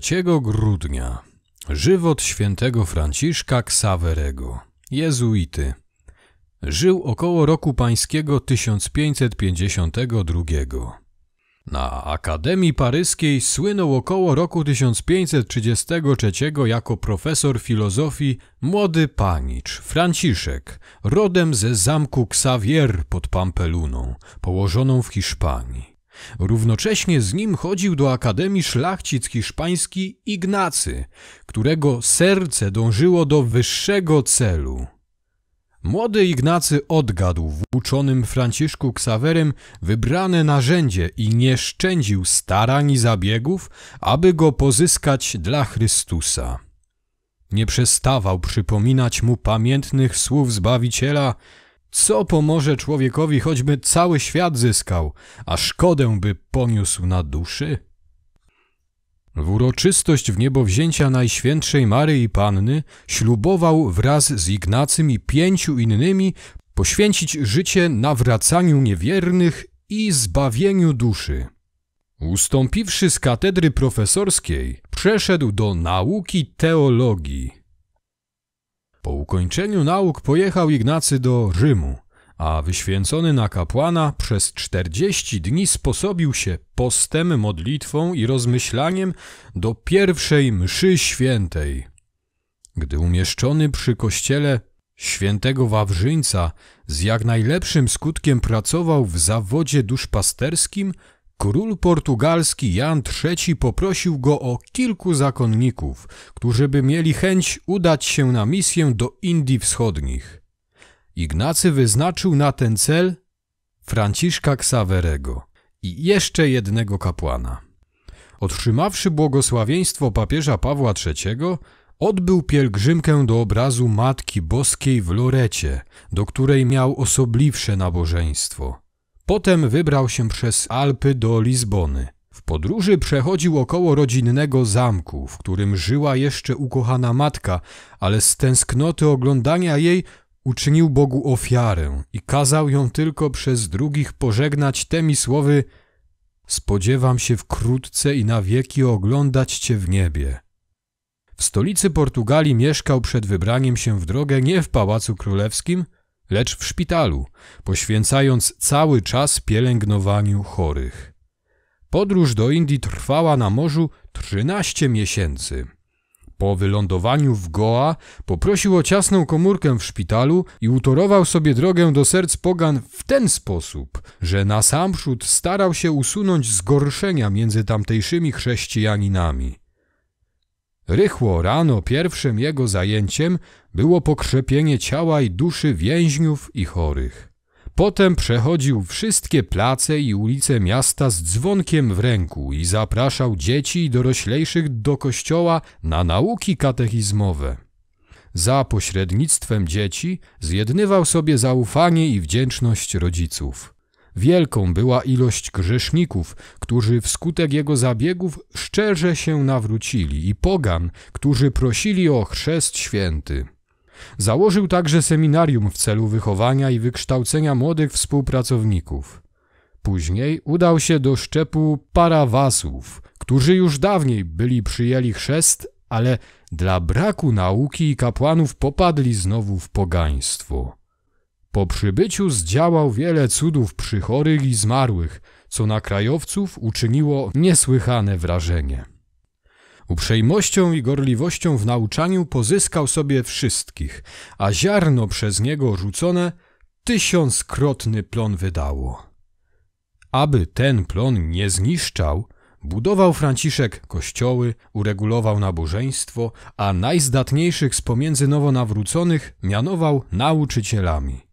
3 grudnia Żywot świętego Franciszka Ksawerego Jezuity Żył około roku pańskiego 1552 Na Akademii Paryskiej słynął około roku 1533 jako profesor filozofii młody panicz Franciszek, rodem ze zamku Xavier pod Pampeluną, położoną w Hiszpanii. Równocześnie z nim chodził do Akademii Szlachcic Hiszpański Ignacy, którego serce dążyło do wyższego celu. Młody Ignacy odgadł w uczonym Franciszku Ksawerym wybrane narzędzie i nie szczędził starań i zabiegów, aby go pozyskać dla Chrystusa. Nie przestawał przypominać mu pamiętnych słów Zbawiciela – co pomoże człowiekowi, choćby cały świat zyskał, a szkodę by poniósł na duszy? W uroczystość w niebo wzięcia Najświętszej Maryi Panny ślubował wraz z Ignacym i pięciu innymi poświęcić życie nawracaniu niewiernych i zbawieniu duszy. Ustąpiwszy z katedry profesorskiej, przeszedł do nauki teologii. Po ukończeniu nauk pojechał Ignacy do Rzymu, a wyświęcony na kapłana przez 40 dni sposobił się postem, modlitwą i rozmyślaniem do pierwszej mszy świętej. Gdy umieszczony przy kościele świętego Wawrzyńca z jak najlepszym skutkiem pracował w zawodzie duszpasterskim, Król portugalski Jan III poprosił go o kilku zakonników, którzy by mieli chęć udać się na misję do Indii Wschodnich. Ignacy wyznaczył na ten cel Franciszka Xaverego i jeszcze jednego kapłana. Otrzymawszy błogosławieństwo papieża Pawła III, odbył pielgrzymkę do obrazu Matki Boskiej w Lorecie, do której miał osobliwsze nabożeństwo – Potem wybrał się przez Alpy do Lizbony. W podróży przechodził około rodzinnego zamku, w którym żyła jeszcze ukochana matka, ale z tęsknoty oglądania jej uczynił Bogu ofiarę i kazał ją tylko przez drugich pożegnać tymi słowy Spodziewam się wkrótce i na wieki oglądać Cię w niebie. W stolicy Portugalii mieszkał przed wybraniem się w drogę nie w Pałacu Królewskim – lecz w szpitalu, poświęcając cały czas pielęgnowaniu chorych. Podróż do Indii trwała na morzu 13 miesięcy. Po wylądowaniu w Goa poprosił o ciasną komórkę w szpitalu i utorował sobie drogę do serc pogan w ten sposób, że na sam przód starał się usunąć zgorszenia między tamtejszymi chrześcijaninami. Rychło rano pierwszym jego zajęciem było pokrzepienie ciała i duszy więźniów i chorych. Potem przechodził wszystkie place i ulice miasta z dzwonkiem w ręku i zapraszał dzieci i doroślejszych do kościoła na nauki katechizmowe. Za pośrednictwem dzieci zjednywał sobie zaufanie i wdzięczność rodziców. Wielką była ilość grzeszników, którzy wskutek jego zabiegów szczerze się nawrócili i pogan, którzy prosili o chrzest święty. Założył także seminarium w celu wychowania i wykształcenia młodych współpracowników. Później udał się do szczepu parawasów, którzy już dawniej byli przyjęli chrzest, ale dla braku nauki i kapłanów popadli znowu w pogaństwo. Po przybyciu zdziałał wiele cudów przy chorych i zmarłych, co na krajowców uczyniło niesłychane wrażenie. Uprzejmością i gorliwością w nauczaniu pozyskał sobie wszystkich, a ziarno przez niego rzucone tysiąckrotny plon wydało. Aby ten plon nie zniszczał, budował Franciszek kościoły, uregulował nabożeństwo, a najzdatniejszych z pomiędzy nowo nawróconych mianował nauczycielami.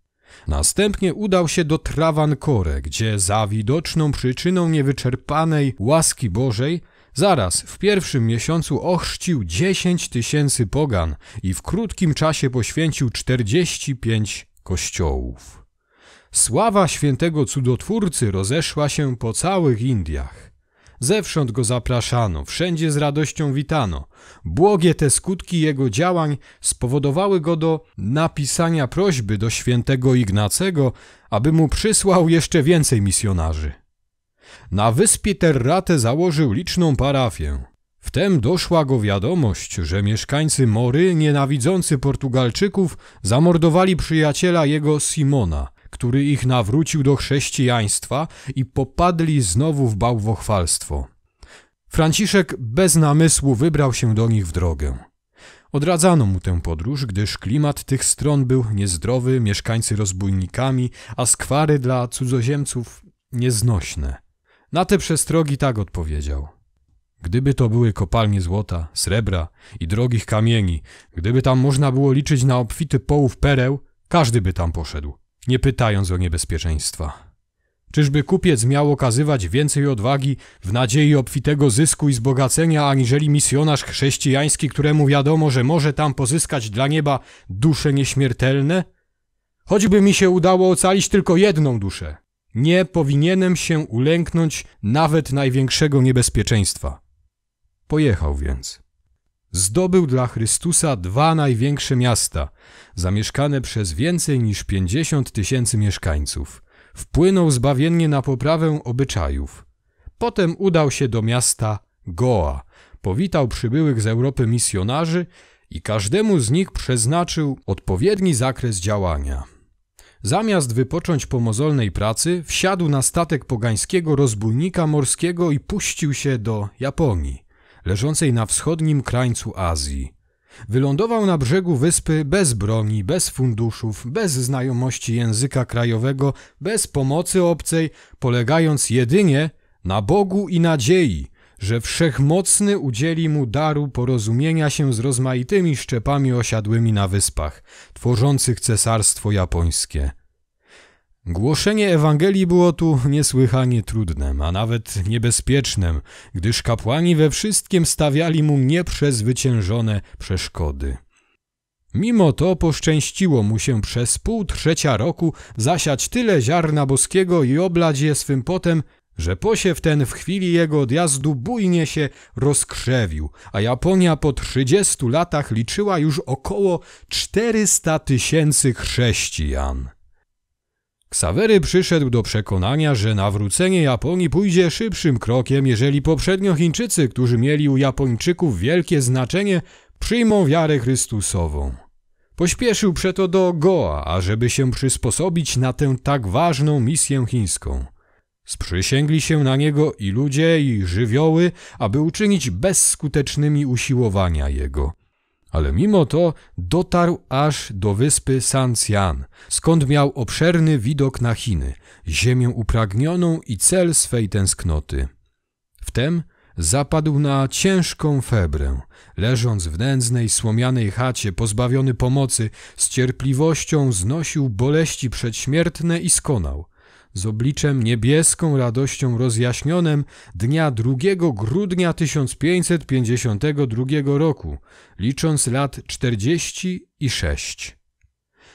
Następnie udał się do Trawankore, gdzie za widoczną przyczyną niewyczerpanej łaski Bożej Zaraz w pierwszym miesiącu ochrzcił 10 tysięcy pogan i w krótkim czasie poświęcił 45 kościołów. Sława świętego cudotwórcy rozeszła się po całych Indiach. Zewsząd go zapraszano, wszędzie z radością witano. Błogie te skutki jego działań spowodowały go do napisania prośby do świętego Ignacego, aby mu przysłał jeszcze więcej misjonarzy. Na wyspie Terrate założył liczną parafię. Wtem doszła go wiadomość, że mieszkańcy Mory, nienawidzący Portugalczyków, zamordowali przyjaciela jego Simona, który ich nawrócił do chrześcijaństwa i popadli znowu w bałwochwalstwo. Franciszek bez namysłu wybrał się do nich w drogę. Odradzano mu tę podróż, gdyż klimat tych stron był niezdrowy, mieszkańcy rozbójnikami, a skwary dla cudzoziemców nieznośne. Na te przestrogi tak odpowiedział. Gdyby to były kopalnie złota, srebra i drogich kamieni, gdyby tam można było liczyć na obfity połów pereł, każdy by tam poszedł nie pytając o niebezpieczeństwa. Czyżby kupiec miał okazywać więcej odwagi w nadziei obfitego zysku i zbogacenia, aniżeli misjonarz chrześcijański, któremu wiadomo, że może tam pozyskać dla nieba dusze nieśmiertelne? Choćby mi się udało ocalić tylko jedną duszę. Nie powinienem się ulęknąć nawet największego niebezpieczeństwa. Pojechał więc zdobył dla Chrystusa dwa największe miasta, zamieszkane przez więcej niż 50 tysięcy mieszkańców. Wpłynął zbawiennie na poprawę obyczajów. Potem udał się do miasta Goa, powitał przybyłych z Europy misjonarzy i każdemu z nich przeznaczył odpowiedni zakres działania. Zamiast wypocząć po mozolnej pracy, wsiadł na statek pogańskiego rozbójnika morskiego i puścił się do Japonii leżącej na wschodnim krańcu Azji. Wylądował na brzegu wyspy bez broni, bez funduszów, bez znajomości języka krajowego, bez pomocy obcej, polegając jedynie na Bogu i nadziei, że wszechmocny udzieli mu daru porozumienia się z rozmaitymi szczepami osiadłymi na wyspach, tworzących cesarstwo japońskie. Głoszenie Ewangelii było tu niesłychanie trudnym, a nawet niebezpiecznym, gdyż kapłani we wszystkim stawiali mu nieprzezwyciężone przeszkody. Mimo to poszczęściło mu się przez pół trzecia roku zasiać tyle ziarna boskiego i oblać je swym potem, że posiew ten w chwili jego odjazdu bujnie się rozkrzewił, a Japonia po trzydziestu latach liczyła już około czterysta tysięcy chrześcijan. Ksawery przyszedł do przekonania, że nawrócenie Japonii pójdzie szybszym krokiem, jeżeli poprzednio Chińczycy, którzy mieli u Japończyków wielkie znaczenie, przyjmą wiarę Chrystusową. Pośpieszył przeto do Goa, ażeby się przysposobić na tę tak ważną misję chińską. Sprzysięgli się na niego i ludzie, i żywioły, aby uczynić bezskutecznymi usiłowania jego – ale mimo to dotarł aż do wyspy San skąd miał obszerny widok na Chiny, ziemię upragnioną i cel swej tęsknoty. Wtem zapadł na ciężką febrę, leżąc w nędznej, słomianej chacie, pozbawiony pomocy, z cierpliwością znosił boleści przedśmiertne i skonał z obliczem niebieską radością rozjaśnionym dnia 2 grudnia 1552 roku, licząc lat 46.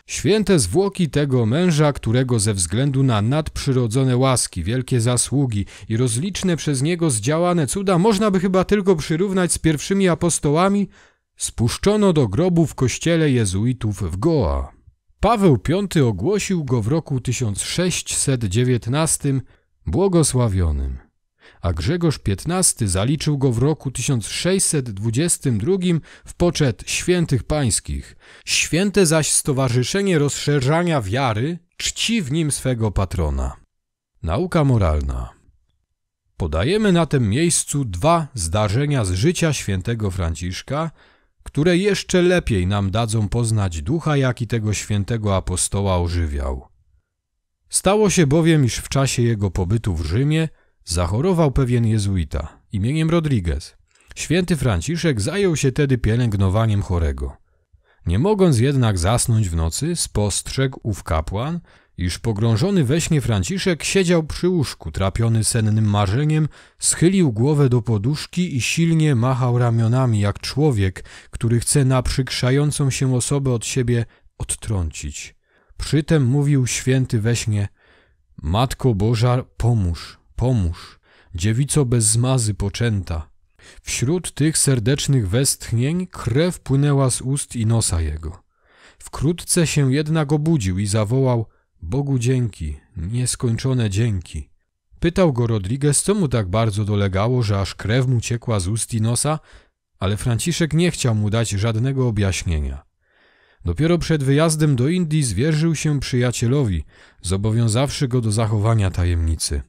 Święte zwłoki tego męża, którego ze względu na nadprzyrodzone łaski, wielkie zasługi i rozliczne przez niego zdziałane cuda można by chyba tylko przyrównać z pierwszymi apostołami, spuszczono do grobu w kościele jezuitów w Goa. Paweł V ogłosił go w roku 1619 błogosławionym, a Grzegorz XV zaliczył go w roku 1622 w poczet świętych pańskich. Święte zaś Stowarzyszenie Rozszerzania Wiary czci w nim swego patrona. Nauka moralna. Podajemy na tym miejscu dwa zdarzenia z życia świętego Franciszka, które jeszcze lepiej nam dadzą poznać ducha, jaki tego świętego apostoła ożywiał. Stało się bowiem, iż w czasie jego pobytu w Rzymie zachorował pewien jezuita imieniem Rodriguez. Święty Franciszek zajął się tedy pielęgnowaniem chorego. Nie mogąc jednak zasnąć w nocy, spostrzegł ów kapłan, Iż pogrążony we śnie Franciszek siedział przy łóżku, trapiony sennym marzeniem, schylił głowę do poduszki i silnie machał ramionami jak człowiek, który chce naprzykrzającą się osobę od siebie odtrącić. Przytem mówił święty we śnie Matko Boża, pomóż, pomóż, dziewico bez zmazy poczęta. Wśród tych serdecznych westchnień krew płynęła z ust i nosa jego. Wkrótce się jednak obudził i zawołał – Bogu dzięki, nieskończone dzięki. Pytał go Rodriguez, co mu tak bardzo dolegało, że aż krew mu ciekła z ust i nosa, ale Franciszek nie chciał mu dać żadnego objaśnienia. Dopiero przed wyjazdem do Indii zwierzył się przyjacielowi, zobowiązawszy go do zachowania tajemnicy.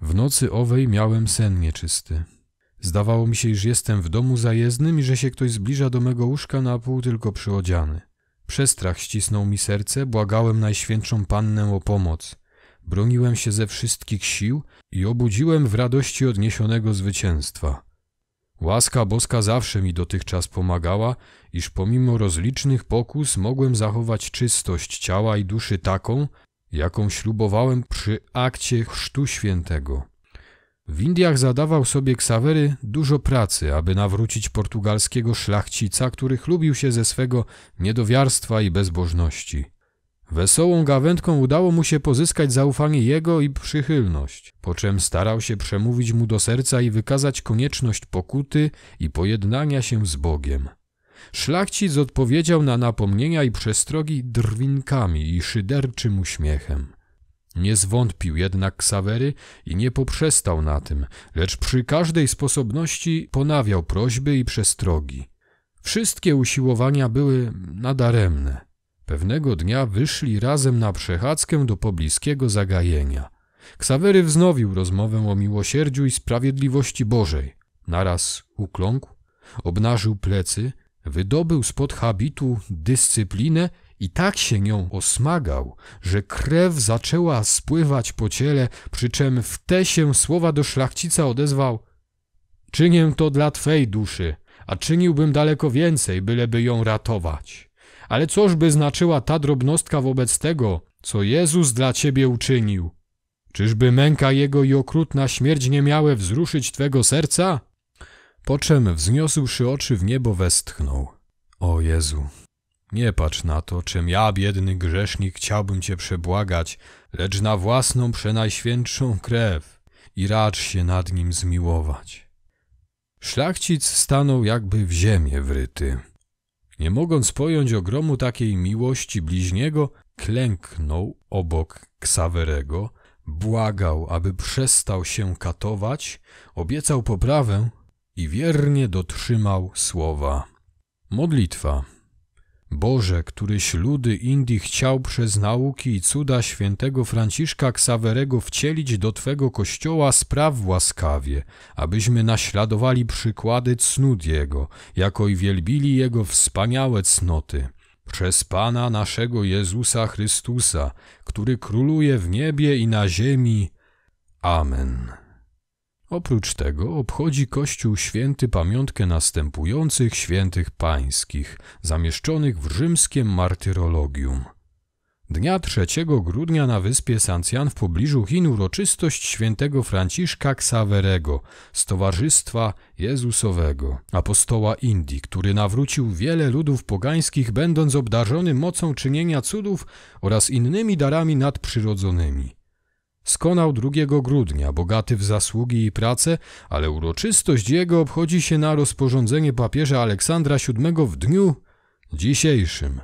W nocy owej miałem sen nieczysty. Zdawało mi się, iż jestem w domu zajezdnym i że się ktoś zbliża do mego łóżka na pół tylko przyodziany. Przestrach ścisnął mi serce, błagałem Najświętszą Pannę o pomoc. Broniłem się ze wszystkich sił i obudziłem w radości odniesionego zwycięstwa. Łaska boska zawsze mi dotychczas pomagała, iż pomimo rozlicznych pokus mogłem zachować czystość ciała i duszy taką, jaką ślubowałem przy akcie chrztu świętego. W Indiach zadawał sobie Ksawery dużo pracy, aby nawrócić portugalskiego szlachcica, który chlubił się ze swego niedowiarstwa i bezbożności. Wesołą gawędką udało mu się pozyskać zaufanie jego i przychylność, po czym starał się przemówić mu do serca i wykazać konieczność pokuty i pojednania się z Bogiem. Szlachcic odpowiedział na napomnienia i przestrogi drwinkami i szyderczym uśmiechem. Nie zwątpił jednak Ksawery i nie poprzestał na tym, lecz przy każdej sposobności ponawiał prośby i przestrogi. Wszystkie usiłowania były nadaremne. Pewnego dnia wyszli razem na przechadzkę do pobliskiego zagajenia. Ksawery wznowił rozmowę o miłosierdziu i sprawiedliwości Bożej. Naraz ukląkł, obnażył plecy, wydobył spod habitu dyscyplinę i tak się nią osmagał, że krew zaczęła spływać po ciele, przy czym w te się słowa do szlachcica odezwał Czynię to dla twej duszy, a czyniłbym daleko więcej, byleby ją ratować. Ale cóż by znaczyła ta drobnostka wobec tego, co Jezus dla ciebie uczynił? Czyżby męka Jego i okrutna śmierć nie miały wzruszyć twego serca? Po czym wzniósłszy oczy w niebo westchnął. O Jezu, nie patrz na to, czym ja, biedny grzesznik, chciałbym Cię przebłagać, lecz na własną przenajświętszą krew i racz się nad nim zmiłować. Szlachcic stanął jakby w ziemię wryty. Nie mogąc pojąć ogromu takiej miłości bliźniego, klęknął obok Ksawerego, błagał, aby przestał się katować, obiecał poprawę i wiernie dotrzymał słowa. Modlitwa Boże, któryś ludy Indii chciał przez nauki i cuda świętego Franciszka Ksawerego wcielić do Twego Kościoła spraw łaskawie, abyśmy naśladowali przykłady cnót Jego, jako i wielbili Jego wspaniałe cnoty. Przez Pana naszego Jezusa Chrystusa, który króluje w niebie i na ziemi. Amen. Oprócz tego obchodzi Kościół Święty pamiątkę następujących świętych pańskich, zamieszczonych w rzymskim martyrologium. Dnia 3 grudnia na wyspie Sancjan w pobliżu Chin uroczystość świętego Franciszka Xaverego, z Towarzystwa Jezusowego, apostoła Indii, który nawrócił wiele ludów pogańskich, będąc obdarzony mocą czynienia cudów oraz innymi darami nadprzyrodzonymi. Skonał 2 grudnia, bogaty w zasługi i pracę, ale uroczystość jego obchodzi się na rozporządzenie papieża Aleksandra VII w dniu dzisiejszym.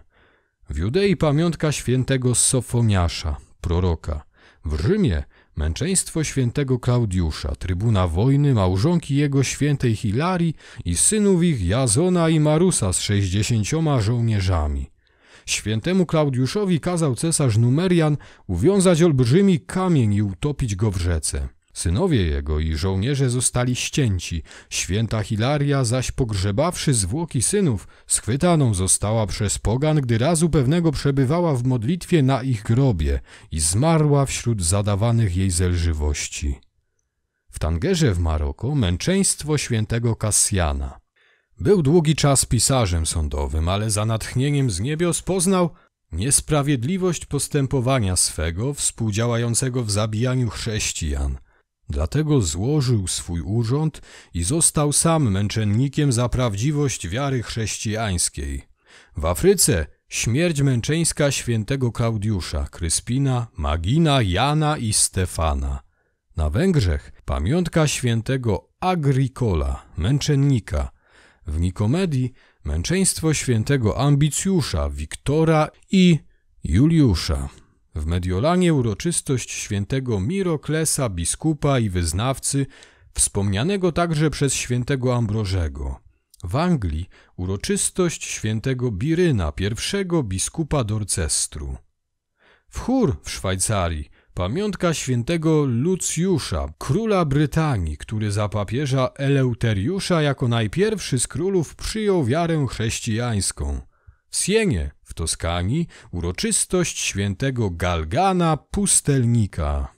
W Judei pamiątka świętego Sofoniasza, proroka. W Rzymie męczeństwo świętego Klaudiusza, trybuna wojny, małżonki jego świętej Hilarii i synów ich Jazona i Marusa z sześćdziesięcioma żołnierzami. Świętemu Klaudiuszowi kazał cesarz Numerian uwiązać olbrzymi kamień i utopić go w rzece. Synowie jego i żołnierze zostali ścięci, święta Hilaria zaś pogrzebawszy zwłoki synów, schwytaną została przez pogan, gdy razu pewnego przebywała w modlitwie na ich grobie i zmarła wśród zadawanych jej zelżywości. W Tangerze w Maroko męczeństwo świętego Kasjana – był długi czas pisarzem sądowym, ale za natchnieniem z niebios poznał niesprawiedliwość postępowania swego współdziałającego w zabijaniu chrześcijan. Dlatego złożył swój urząd i został sam męczennikiem za prawdziwość wiary chrześcijańskiej. W Afryce śmierć męczeńska świętego Klaudiusza, Kryspina, Magina, Jana i Stefana. Na Węgrzech pamiątka świętego Agricola, męczennika, w Nikomedii męczeństwo świętego Ambicjusza, Wiktora i Juliusza. W Mediolanie uroczystość świętego Miroklesa, biskupa i wyznawcy, wspomnianego także przez świętego Ambrożego. W Anglii uroczystość świętego Biryna, pierwszego biskupa Dorcestru. W Chur w Szwajcarii Pamiątka świętego Lucjusza, króla Brytanii, który za papieża Eleuteriusza jako najpierwszy z królów przyjął wiarę chrześcijańską. W Sienie, w Toskanii, uroczystość świętego Galgana Pustelnika.